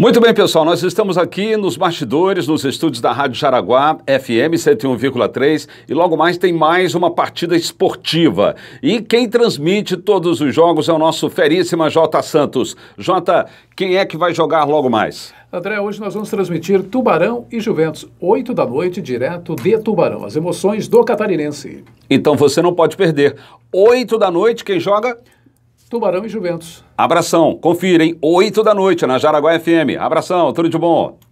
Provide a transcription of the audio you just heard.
Muito bem, pessoal, nós estamos aqui nos bastidores, nos estúdios da Rádio Jaraguá, FM 101,3, e logo mais tem mais uma partida esportiva. E quem transmite todos os jogos é o nosso feríssimo J Santos. J, quem é que vai jogar logo mais? André, hoje nós vamos transmitir Tubarão e Juventus, 8 da noite, direto de Tubarão. As emoções do catarinense. Então você não pode perder. 8 da noite, quem joga? Tubarão e Juventus. Abração, confirem, 8 da noite na Jaraguá FM. Abração, tudo de bom.